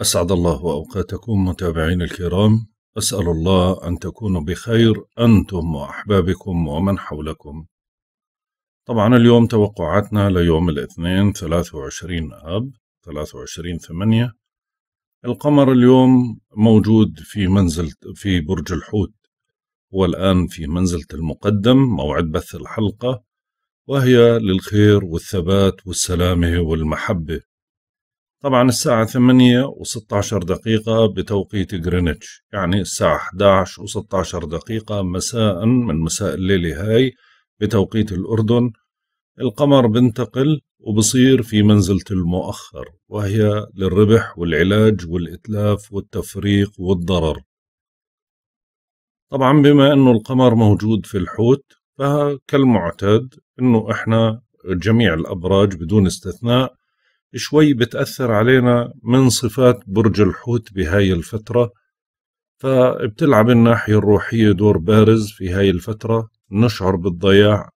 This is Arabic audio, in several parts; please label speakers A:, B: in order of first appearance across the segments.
A: أسعد الله أوقاتكم متابعين الكرام أسأل الله أن تكونوا بخير أنتم وأحبابكم ومن حولكم طبعا اليوم توقعاتنا ليوم الاثنين 23 آب 23 ثمانية القمر اليوم موجود في منزل في برج الحوت هو الآن في منزلة المقدم موعد بث الحلقة وهي للخير والثبات والسلامة والمحبة طبعا الساعة ثمانية وستة عشر دقيقة بتوقيت غرينتش يعني الساعة 11 وستة عشر دقيقة مساء من مساء الليلة هاي بتوقيت الأردن القمر بنتقل وبصير في منزلة المؤخر وهي للربح والعلاج والإتلاف والتفريق والضرر طبعا بما أنه القمر موجود في الحوت فكالمعتاد أنه إحنا جميع الأبراج بدون استثناء شوي بتأثر علينا من صفات برج الحوت بهاي الفترة فبتلعب الناحية الروحية دور بارز في هاي الفترة نشعر بالضياع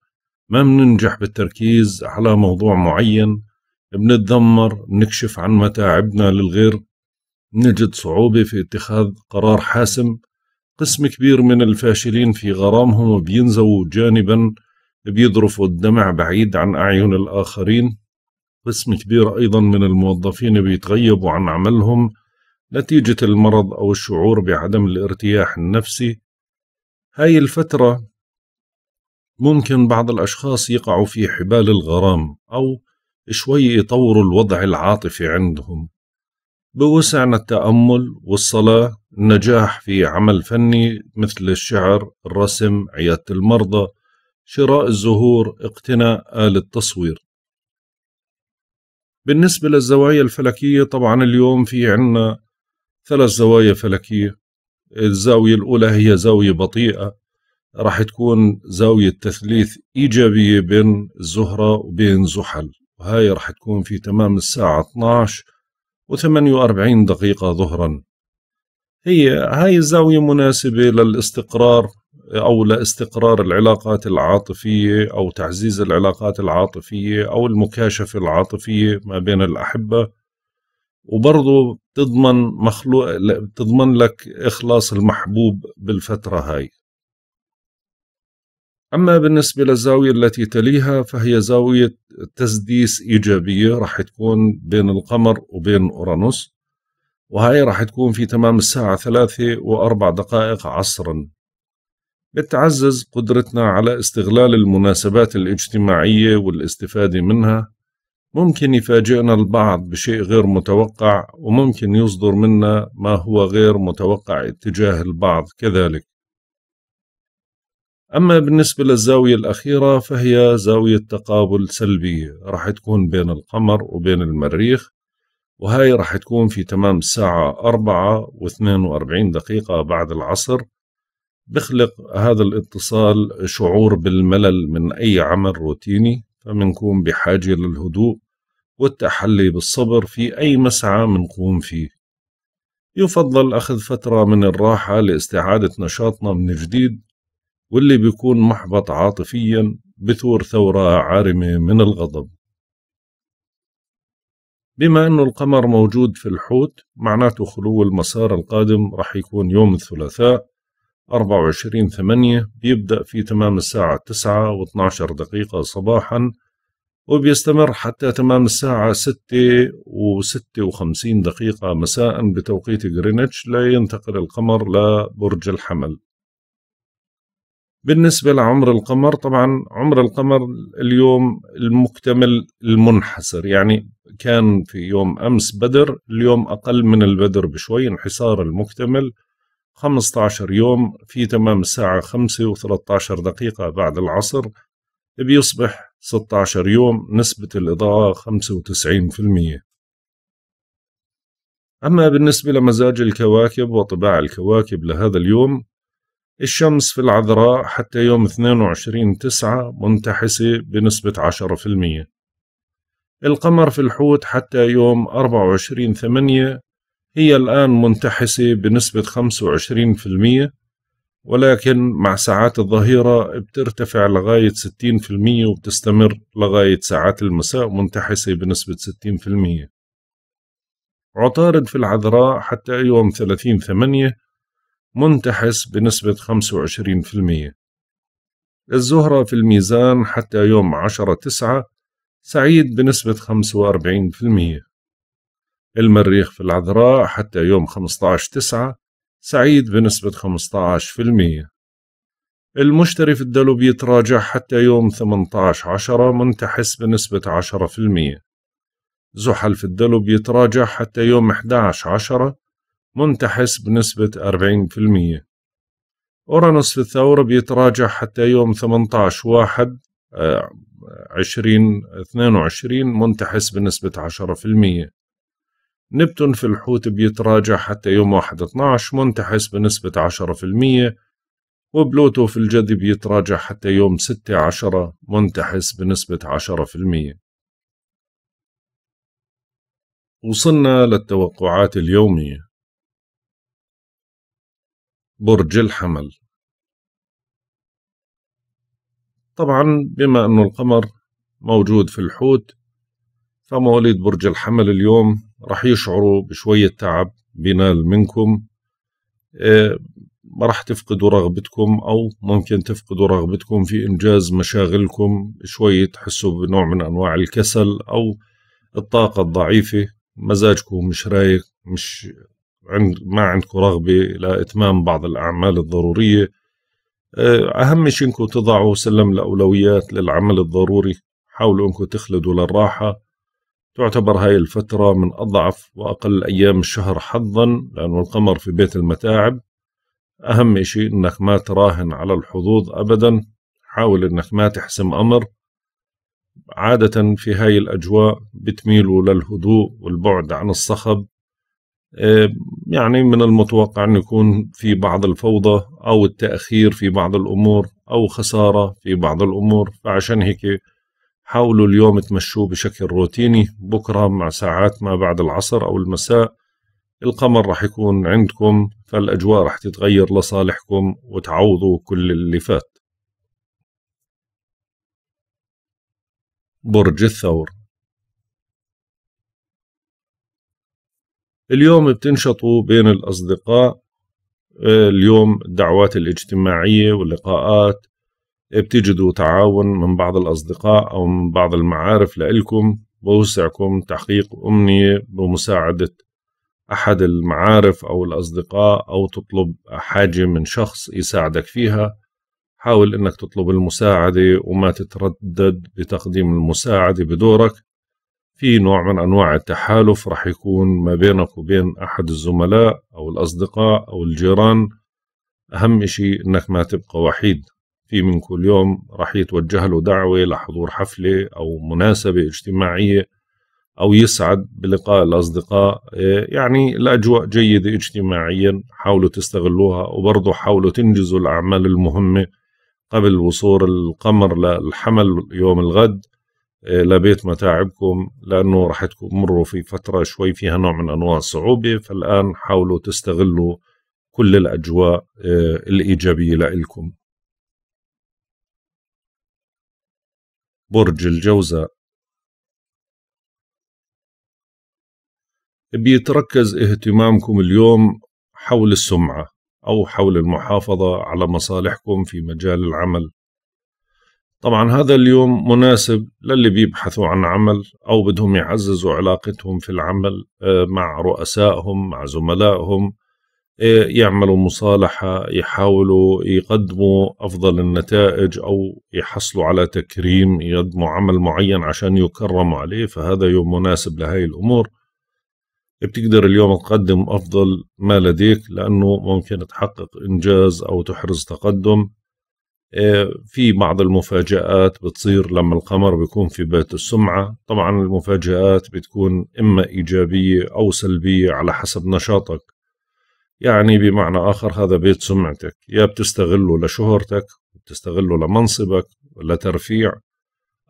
A: ما بننجح بالتركيز على موضوع معين بنتذمر بنكشف عن متاعبنا للغير نجد صعوبة في اتخاذ قرار حاسم قسم كبير من الفاشلين في غرامهم بينزووا جانبا بيضرفوا الدمع بعيد عن أعين الآخرين قسم كبير أيضا من الموظفين بيتغيبوا عن عملهم نتيجة المرض أو الشعور بعدم الارتياح النفسي هاي الفترة ممكن بعض الأشخاص يقعوا في حبال الغرام أو شوي يطوروا الوضع العاطفي عندهم بوسعنا التأمل والصلاة النجاح في عمل فني مثل الشعر الرسم عيادة المرضى شراء الزهور اقتناء آلة تصوير بالنسبة للزوايا الفلكية طبعا اليوم في عنا ثلاث زوايا فلكية الزاوية الأولى هي زاوية بطيئة راح تكون زاوية تثليث إيجابية بين الزهرة وبين زحل وهاي راح تكون في تمام الساعة 12 و48 دقيقة ظهرا هي هاي الزاوية مناسبة للاستقرار او لاستقرار العلاقات العاطفيه او تعزيز العلاقات العاطفيه او المكاشفه العاطفيه ما بين الاحبه وبرضه بتضمن مخلوق بتضمن لك اخلاص المحبوب بالفتره هاي اما بالنسبه للزاويه التي تليها فهي زاويه تسديس ايجابيه راح تكون بين القمر وبين اورانوس وهي راح تكون في تمام الساعه ثلاثة وأربع دقائق عصرا بتعزز قدرتنا على استغلال المناسبات الاجتماعية والاستفادة منها ممكن يفاجئنا البعض بشيء غير متوقع وممكن يصدر منا ما هو غير متوقع اتجاه البعض كذلك أما بالنسبة للزاوية الأخيرة فهي زاوية تقابل سلبية راح تكون بين القمر وبين المريخ وهاي راح تكون في تمام الساعة 4 و42 دقيقة بعد العصر بخلق هذا الاتصال شعور بالملل من أي عمل روتيني فمنكون بحاجة للهدوء والتحلي بالصبر في أي مسعى منقوم فيه يفضل أخذ فترة من الراحة لاستعادة نشاطنا من جديد واللي بيكون محبط عاطفيا بثور ثورة عارمة من الغضب بما أنه القمر موجود في الحوت معناته خلو المسار القادم رح يكون يوم الثلاثاء 24 8 بيبدأ في تمام الساعة 9 و 12 دقيقة صباحا وبيستمر حتى تمام الساعة 6 و 56 دقيقة مساء بتوقيت غرينتش لينتقل القمر لبرج الحمل بالنسبة لعمر القمر طبعا عمر القمر اليوم المكتمل المنحسر يعني كان في يوم أمس بدر اليوم أقل من البدر بشوي انحسار المكتمل 15 يوم في تمام الساعة 5 و13 دقيقة بعد العصر بيصبح 16 يوم نسبة الإضاءة 95% أما بالنسبة لمزاج الكواكب وطباع الكواكب لهذا اليوم الشمس في العذراء حتى يوم 22 تسعة منتحسة بنسبة 10% القمر في الحوت حتى يوم 24 ثمانية هي الآن منتحسة بنسبة 25% ولكن مع ساعات الظهيرة بترتفع لغاية 60% وبتستمر لغاية ساعات المساء منتحسة بنسبة 60% عطارد في العذراء حتى يوم 30 ثمانية منتحس بنسبة 25% الزهرة في الميزان حتى يوم 10 تسعة سعيد بنسبة 45% المريخ في العذراء حتى يوم 15/9 سعيد بنسبة 15% المشتري في الدلو بيتراجع حتى يوم 18/10 منتحس بنسبة 10% زحل في الدلو بيتراجع حتى يوم 11/10 منتحس بنسبة 40% أورانوس في الثورة بيتراجع حتى يوم 18 واحد 20 آه، 22 منتحس بنسبة 10% نبتون في الحوت بيتراجع حتى يوم واحد 12 منتحس بنسبة 10% وبلوتو في الجدي بيتراجع حتى يوم ستة عشرة منتحس بنسبة
B: 10% وصلنا للتوقعات اليومية برج الحمل طبعا بما أن القمر
A: موجود في الحوت فمواليد برج الحمل اليوم راح يشعروا بشوية تعب بينال منكم آه، ما راح تفقدوا رغبتكم أو ممكن تفقدوا رغبتكم في إنجاز مشاغلكم شوي تحسوا بنوع من أنواع الكسل أو الطاقة الضعيفة مزاجكم مش رايق مش عند ما عندكم رغبة لإتمام بعض الأعمال الضرورية آه، أهم شيء إنكم تضعوا سلم الأولويات للعمل الضروري حاولوا إنكم تخلدوا للراحة تعتبر هاي الفترة من أضعف وأقل أيام الشهر حظا لأن القمر في بيت المتاعب أهم إشي إنك ما تراهن على الحظوظ أبدا حاول إنك ما تحسم أمر عادة في هاي الأجواء بتميلوا للهدوء والبعد عن الصخب إيه، يعني من المتوقع أن يكون في بعض الفوضى أو التأخير في بعض الأمور أو خسارة في بعض الأمور فعشان هيك حاولوا اليوم تمشوه بشكل روتيني بكرة مع ساعات ما بعد العصر أو المساء القمر رح يكون عندكم فالأجواء رح تتغير لصالحكم وتعوضوا
B: كل اللي فات برج الثور
A: اليوم بتنشطوا بين الأصدقاء اليوم الدعوات الاجتماعية واللقاءات بتجدوا تعاون من بعض الأصدقاء أو من بعض المعارف لإلكم بوسعكم تحقيق أمنية بمساعدة أحد المعارف أو الأصدقاء أو تطلب حاجة من شخص يساعدك فيها حاول أنك تطلب المساعدة وما تتردد بتقديم المساعدة بدورك في نوع من أنواع التحالف رح يكون ما بينك وبين أحد الزملاء أو الأصدقاء أو الجيران أهم إشي أنك ما تبقى وحيد في منكم اليوم راح يتوجه له دعوة لحضور حفلة أو مناسبة اجتماعية أو يسعد بلقاء الأصدقاء إيه، يعني الأجواء جيدة اجتماعيا حاولوا تستغلوها وبرضه حاولوا تنجزوا الأعمال المهمة قبل وصول القمر للحمل يوم الغد إيه، لبيت متاعبكم لأنه راح تمروا في فترة شوي فيها نوع من أنواع الصعوبة فالآن حاولوا تستغلوا كل الأجواء إيه، الإيجابية
B: لإلكم برج الجوزاء بيتركز
A: اهتمامكم اليوم حول السمعة أو حول المحافظة على مصالحكم في مجال العمل طبعا هذا اليوم مناسب للي بيبحثوا عن عمل أو بدهم يعززوا علاقتهم في العمل آه، مع رؤسائهم مع زملائهم يعملوا مصالحة يحاولوا يقدموا أفضل النتائج أو يحصلوا على تكريم يقدموا عمل معين عشان يكرموا عليه فهذا يوم مناسب لهي الأمور بتقدر اليوم تقدم أفضل ما لديك لأنه ممكن تحقق إنجاز أو تحرز تقدم آه، في بعض المفاجآت بتصير لما القمر بيكون في بيت السمعة طبعا المفاجآت بتكون إما إيجابية أو سلبية على حسب نشاطك يعني بمعنى آخر هذا بيت سمعتك يا بتستغله لشهرتك بتستغله لمنصبك لترفيع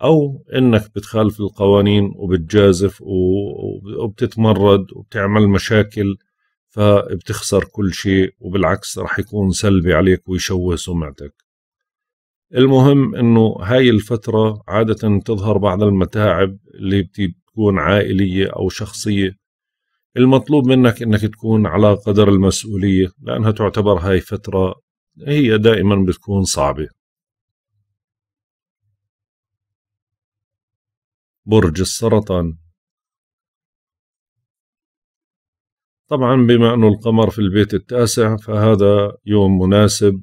A: أو إنك بتخالف القوانين وبتجازف وبتتمرد وبتعمل مشاكل فبتخسر كل شيء وبالعكس رح يكون سلبي عليك ويشوه سمعتك المهم انه هاي الفترة عادة تظهر بعض المتاعب اللي بتكون عائلية او شخصية المطلوب منك انك تكون على قدر المسؤوليه لانها تعتبر هاي فتره هي
B: دائما بتكون صعبه برج السرطان
A: طبعا بما انه القمر في البيت التاسع فهذا يوم مناسب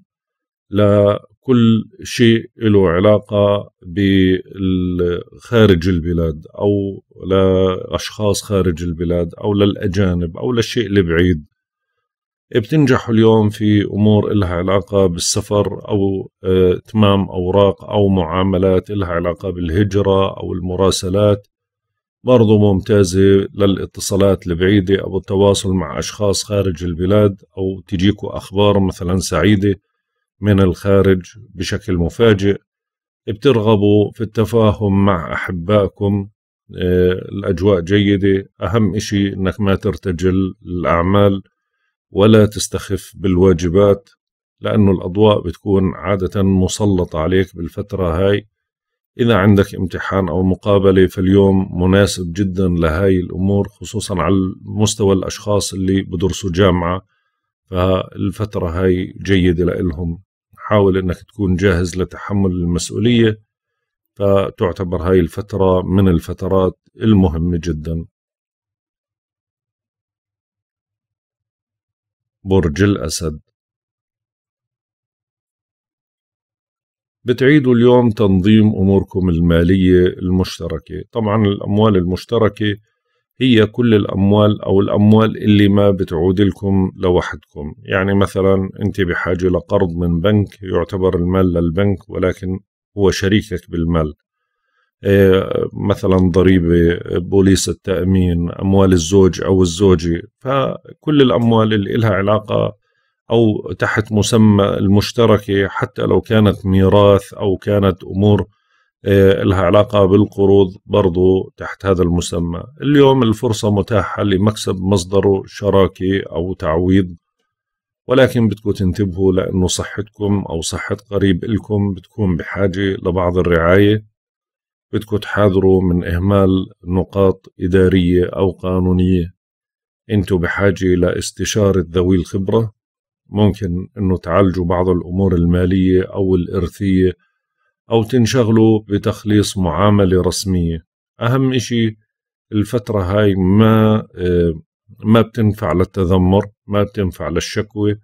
A: لا كل شيء له علاقة بخارج البلاد أو لأشخاص خارج البلاد أو للأجانب أو للشيء البعيد بتنجحوا اليوم في أمور إلها علاقة بالسفر أو إتمام آه، أوراق أو معاملات إلها علاقة بالهجرة أو المراسلات برضو ممتازة للاتصالات البعيدة أو التواصل مع أشخاص خارج البلاد أو تجيكوا أخبار مثلا سعيدة من الخارج بشكل مفاجئ بترغبوا في التفاهم مع أحبائكم آه، الأجواء جيدة أهم إشي أنك ما ترتجل الأعمال ولا تستخف بالواجبات لأنه الأضواء بتكون عادة مسلطة عليك بالفترة هاي إذا عندك امتحان أو مقابلة فاليوم مناسب جدا لهاي الأمور خصوصا على مستوى الأشخاص اللي بدرسوا جامعة فالفترة هاي جيدة لإلهم حاول انك تكون جاهز لتحمل المسؤوليه فتعتبر هاي
B: الفتره من الفترات المهمه جدا برج الاسد بتعيدوا اليوم تنظيم اموركم الماليه
A: المشتركه طبعا الاموال المشتركه هي كل الأموال أو الأموال اللي ما بتعود لكم لوحدكم يعني مثلا أنت بحاجة لقرض من بنك يعتبر المال للبنك ولكن هو شريكك بالمال آه، مثلا ضريبة بوليس التأمين أموال الزوج أو الزوجة فكل الأموال اللي إلها علاقة أو تحت مسمى المشتركة حتى لو كانت ميراث أو كانت أمور إيه، لها علاقة بالقروض برضو تحت هذا المسمى اليوم الفرصة متاحة لمكسب مصدره شراكة أو تعويض ولكن بدكم تنتبهوا لأنه صحتكم أو صحة قريب إلكم بتكون بحاجة لبعض الرعاية بدكم تحاذروا من إهمال نقاط إدارية أو قانونية أنتوا بحاجة لاستشارة ذوي الخبرة ممكن أنه تعالجوا بعض الأمور المالية أو الإرثية أو تنشغلوا بتخليص معاملة رسمية أهم إشي الفترة هاي ما آه، ما بتنفع للتذمر ما بتنفع للشكوى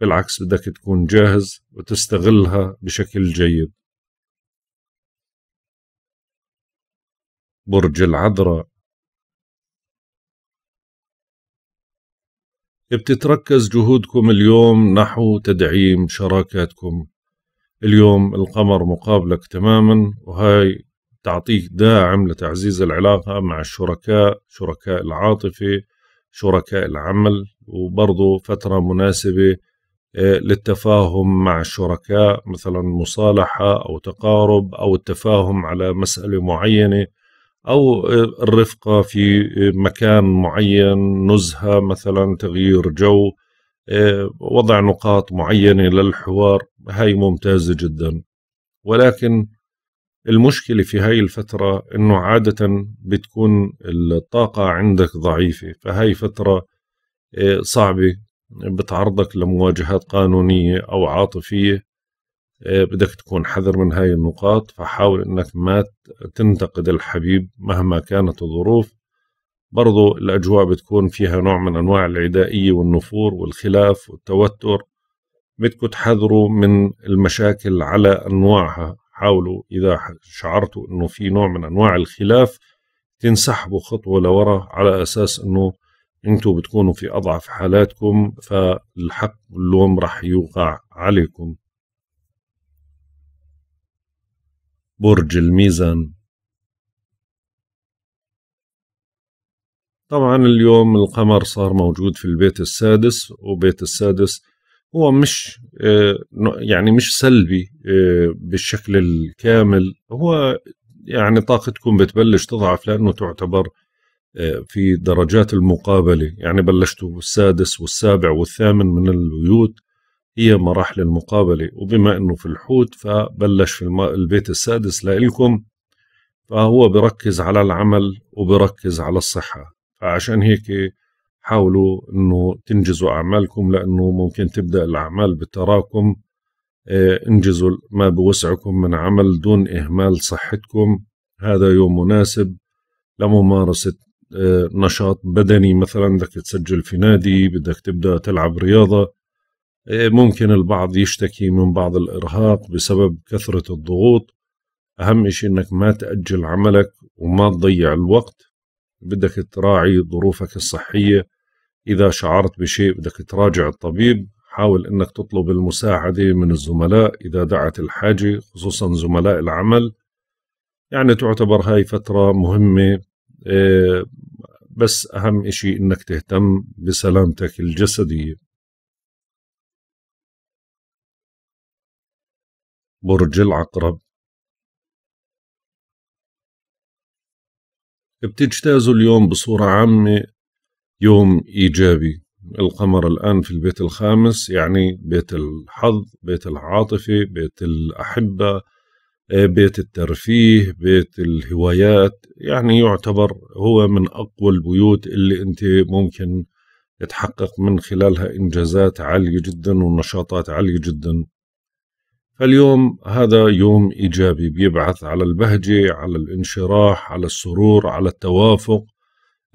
A: بالعكس بدك تكون جاهز
B: وتستغلها بشكل جيد برج العذراء
A: بتتركز جهودكم اليوم نحو تدعيم شراكاتكم اليوم القمر مقابلك تماما وهاي تعطيك داعم لتعزيز العلاقة مع الشركاء شركاء العاطفة شركاء العمل وبرضه فترة مناسبة آه، للتفاهم مع الشركاء مثلا مصالحة أو تقارب أو التفاهم على مسألة معينة أو آه، الرفقة في آه، مكان معين نزهة مثلا تغيير جو آه، وضع نقاط معينة للحوار هاي ممتازة جدا ولكن المشكلة في هاي الفترة انه عادة بتكون الطاقة عندك ضعيفة فهاي فترة آه، صعبة بتعرضك لمواجهات قانونية او عاطفية آه، بدك تكون حذر من هاي النقاط فحاول انك ما تنتقد الحبيب مهما كانت الظروف برضو الأجواء بتكون فيها نوع من أنواع العدائية والنفور والخلاف والتوتر بدكم تحذروا من المشاكل على أنواعها حاولوا إذا شعرتوا أنه في نوع من أنواع الخلاف تنسحبوا خطوة لورا على أساس أنه أنتوا بتكونوا في أضعف حالاتكم فالحق واللوم رح يوقع عليكم
B: برج الميزان طبعا اليوم القمر صار
A: موجود في البيت السادس وبيت السادس هو مش آه، يعني مش سلبي آه، بالشكل الكامل هو يعني طاقتكم بتبلش تضعف لأنه تعتبر آه، في درجات المقابلة يعني بلشتوا بالسادس والسابع والثامن من البيوت هي مراحل المقابلة وبما أنه في الحوت فبلش في البيت السادس لإلكم فهو بركز على العمل وبركز على الصحة فعشان هيك حاولوا انه تنجزوا اعمالكم لانه ممكن تبدا الاعمال بتراكم آه، انجزوا ما بوسعكم من عمل دون اهمال صحتكم هذا يوم مناسب لممارسه آه، نشاط بدني مثلا بدك تسجل في نادي بدك تبدا تلعب رياضه آه، ممكن البعض يشتكي من بعض الارهاق بسبب كثره الضغوط اهم شيء انك ما تاجل عملك وما تضيع الوقت بدك تراعي ظروفك الصحية إذا شعرت بشيء بدك تراجع الطبيب حاول أنك تطلب المساعدة من الزملاء إذا دعت الحاجة خصوصا زملاء العمل يعني تعتبر هاي فترة مهمة آه، بس أهم إشي أنك تهتم
B: بسلامتك الجسدية برج العقرب بتجتازوا اليوم بصورة عامة يوم
A: إيجابي القمر الآن في البيت الخامس يعني بيت الحظ بيت العاطفة بيت الأحبة آه، بيت الترفيه بيت الهوايات يعني يعتبر هو من أقوى البيوت اللي أنت ممكن تحقق من خلالها إنجازات عالية جدا ونشاطات عالية جدا فاليوم هذا يوم إيجابي بيبعث على البهجة على الانشراح على السرور على التوافق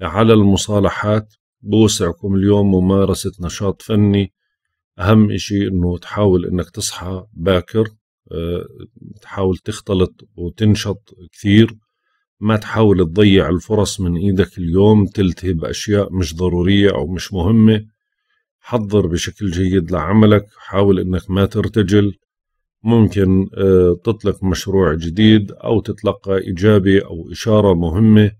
A: على المصالحات بوسعكم اليوم ممارسة نشاط فني أهم إشي أنه تحاول أنك تصحى باكر آه، تحاول تختلط وتنشط كثير ما تحاول تضيع الفرص من إيدك اليوم تلتهي بأشياء مش ضرورية أو مش مهمة حضر بشكل جيد لعملك حاول أنك ما ترتجل ممكن آه، تطلق مشروع جديد أو تتلقى إجابة أو إشارة مهمة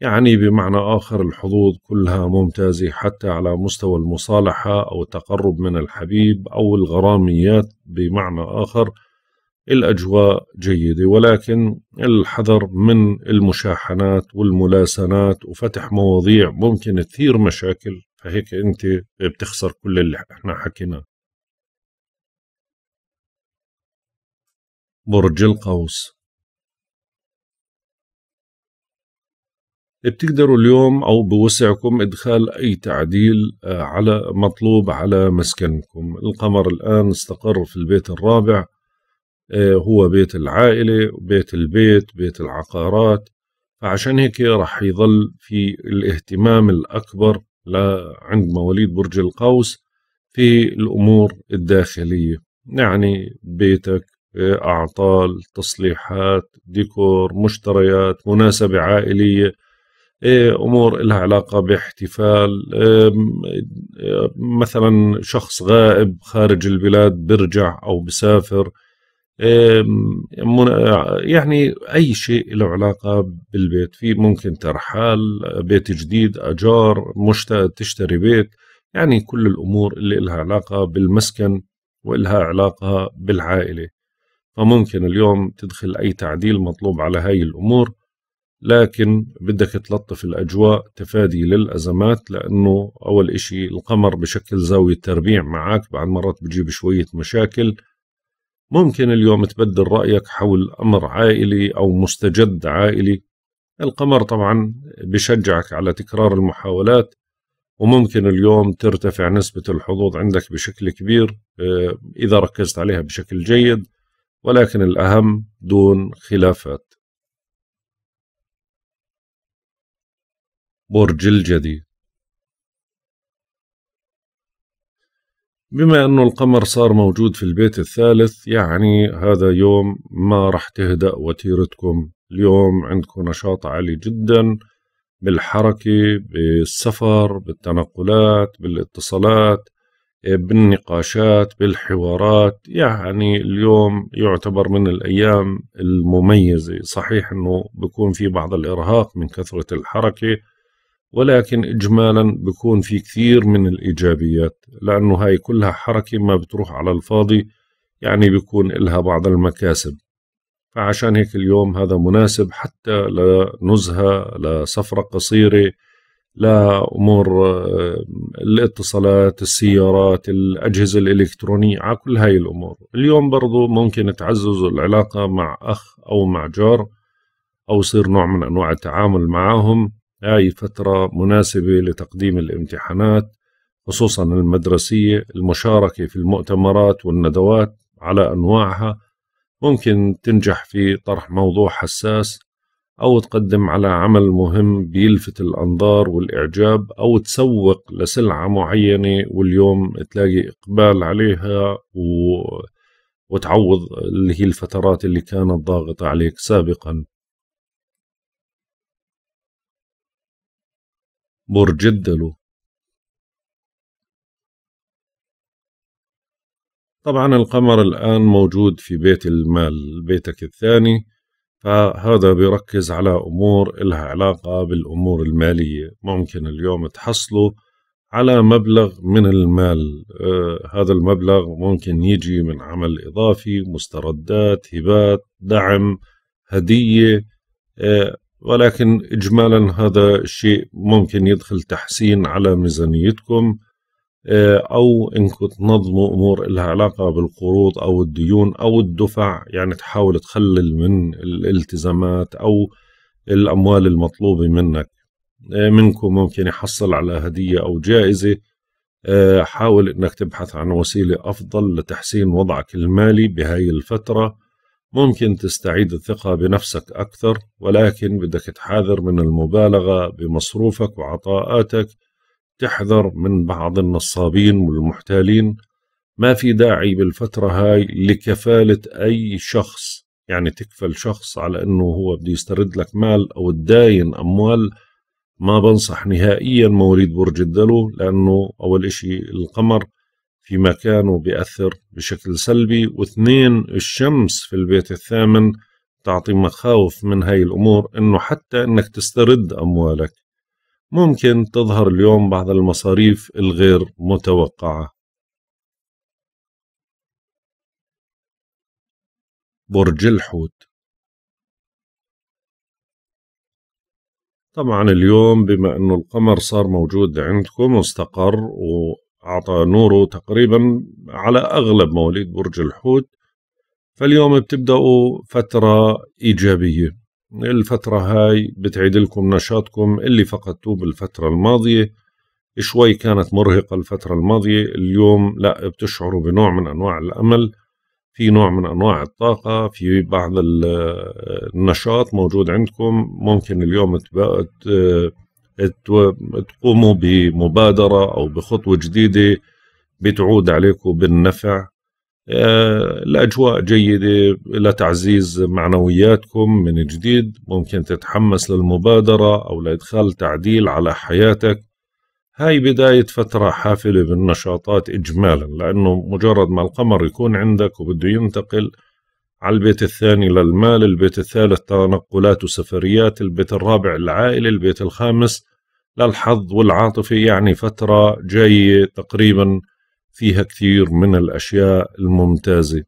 A: يعني بمعنى آخر الحظوظ كلها ممتازة حتى على مستوى المصالحة أو التقرب من الحبيب أو الغراميات بمعنى آخر الأجواء جيدة ولكن الحذر من المشاحنات والملاسنات وفتح مواضيع ممكن تثير مشاكل
B: فهيك أنت بتخسر كل اللي احنا حكيناه برج القوس بتقدروا اليوم أو بوسعكم إدخال أي تعديل
A: آه، على مطلوب على مسكنكم القمر الآن استقر في البيت الرابع آه، هو بيت العائلة بيت البيت بيت العقارات فعشان هيك رح يظل في الاهتمام الأكبر عند مواليد برج القوس في الأمور الداخلية يعني بيتك أعطال تصليحات ديكور مشتريات مناسبة عائلية إيه، أمور لها علاقة باحتفال مثلا شخص غائب خارج البلاد برجع أو بسافر يعني أي شيء له علاقة بالبيت في ممكن ترحال بيت جديد أجار مشتاق تشتري بيت يعني كل الأمور اللي لها علاقة بالمسكن وإلها علاقة بالعائلة فممكن اليوم تدخل أي تعديل مطلوب على هاي الأمور لكن بدك تلطف الأجواء تفادي للأزمات لأنه أول إشي القمر بشكل زاوية تربيع معك بعد مرات بجيب شوية مشاكل ممكن اليوم تبدل رأيك حول أمر عائلي أو مستجد عائلي القمر طبعا بشجعك على تكرار المحاولات وممكن اليوم ترتفع نسبة الحظوظ عندك بشكل كبير آه، إذا ركزت عليها بشكل جيد ولكن الأهم دون خلافات
B: برج الجدي بما أنه القمر صار موجود في البيت الثالث
A: يعني هذا يوم ما رح تهدأ وتيرتكم اليوم عندكم نشاط عالي جدا بالحركة بالسفر بالتنقلات بالاتصالات بالنقاشات بالحوارات يعني اليوم يعتبر من الأيام المميزة صحيح أنه بكون في بعض الإرهاق من كثرة الحركة ولكن إجمالا بكون في كثير من الإيجابيات لأنه هاي كلها حركة ما بتروح على الفاضي يعني بيكون إلها بعض المكاسب فعشان هيك اليوم هذا مناسب حتى لنزهة لسفرة قصيرة لامور آه، الاتصالات السيارات الاجهزه الالكترونيه على كل هاي الامور اليوم برضو ممكن تعزز العلاقه مع اخ او مع جار او يصير نوع من انواع التعامل معهم هاي فتره مناسبه لتقديم الامتحانات خصوصا المدرسيه المشاركه في المؤتمرات والندوات على انواعها ممكن تنجح في طرح موضوع حساس أو تقدم على عمل مهم بيلفت الأنظار والإعجاب أو تسوق لسلعة معينة واليوم تلاقي إقبال عليها و... وتعوض اللي هي الفترات اللي كانت ضاغطة عليك سابقا
B: برج الدلو طبعا القمر الآن
A: موجود في بيت المال بيتك الثاني فهذا بيركز على أمور إلها علاقة بالأمور المالية ممكن اليوم تحصلوا على مبلغ من المال آه هذا المبلغ ممكن يجي من عمل إضافي مستردات هبات دعم هدية آه ولكن إجمالا هذا الشيء ممكن يدخل تحسين على ميزانيتكم آه، او انكم تنظموا امور لها علاقه بالقروض او الديون او الدفع يعني تحاول تخلل من الالتزامات او الاموال المطلوبه منك آه، منكم ممكن يحصل على هديه او جائزه آه، حاول انك تبحث عن وسيله افضل لتحسين وضعك المالي بهاي الفتره ممكن تستعيد الثقه بنفسك اكثر ولكن بدك تحاذر من المبالغه بمصروفك وعطاءاتك تحذر من بعض النصابين والمحتالين ما في داعي بالفترة هاي لكفالة أي شخص يعني تكفل شخص على أنه هو بده يسترد لك مال أو تداين أموال ما بنصح نهائيا مواليد برج الدلو لأنه أول إشي القمر في مكانه بيأثر بشكل سلبي واثنين الشمس في البيت الثامن تعطي مخاوف من هاي الأمور أنه حتى أنك تسترد أموالك ممكن تظهر اليوم بعض المصاريف
B: الغير متوقعة برج الحوت طبعا اليوم بما أنه القمر صار موجود عندكم واستقر
A: وأعطى نوره تقريبا على أغلب مواليد برج الحوت فاليوم بتبدأوا فترة إيجابية الفترة هاي بتعيد لكم نشاطكم اللي فقدتوه بالفترة الماضية شوي كانت مرهقة الفترة الماضية اليوم لا بتشعروا بنوع من أنواع الأمل في نوع من أنواع الطاقة في بعض النشاط موجود عندكم ممكن اليوم تقوموا بمبادرة أو بخطوة جديدة بتعود عليكم بالنفع آه، الأجواء جيدة لتعزيز معنوياتكم من جديد ممكن تتحمس للمبادرة أو لإدخال تعديل على حياتك هاي بداية فترة حافلة بالنشاطات إجمالا لأنه مجرد ما القمر يكون عندك وبده ينتقل على البيت الثاني للمال البيت الثالث تنقلات وسفريات البيت الرابع العائلة البيت الخامس للحظ والعاطفة يعني فترة جاية تقريباً فيها كثير من الأشياء الممتازة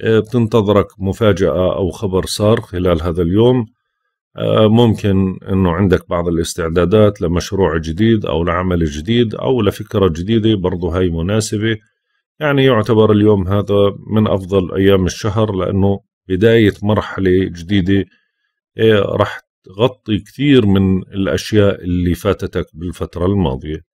A: آه، بتنتظرك مفاجأة أو خبر صار خلال هذا اليوم آه، ممكن أنه عندك بعض الاستعدادات لمشروع جديد أو لعمل جديد أو لفكرة جديدة برضو هاي مناسبة يعني يعتبر اليوم هذا من أفضل أيام الشهر لأنه بداية مرحلة جديدة آه، رح تغطي كثير من الأشياء اللي فاتتك بالفترة الماضية